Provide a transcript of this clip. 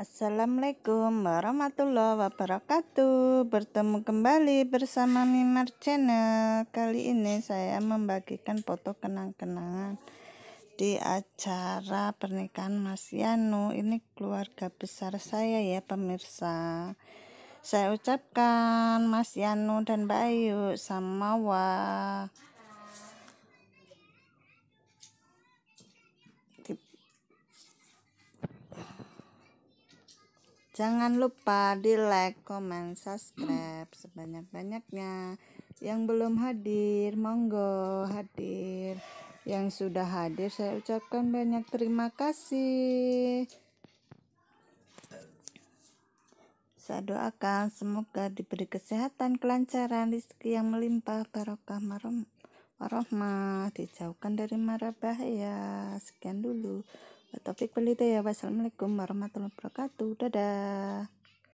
Assalamualaikum warahmatullahi wabarakatuh Bertemu kembali bersama Mimar Channel Kali ini saya membagikan foto kenang-kenangan Di acara pernikahan Mas Yano. Ini keluarga besar saya ya pemirsa Saya ucapkan Mas Yano dan Bayu Sama wa Jangan lupa di like, comment, subscribe sebanyak-banyaknya. Yang belum hadir, monggo hadir. Yang sudah hadir, saya ucapkan banyak terima kasih. Saya doakan semoga diberi kesehatan, kelancaran, rezeki yang melimpah, barokah, marom, warohmah, dijauhkan dari mara bahaya. Sekian dulu. Topik pelita ya. Wassalamualaikum warahmatullahi wabarakatuh. Dadah.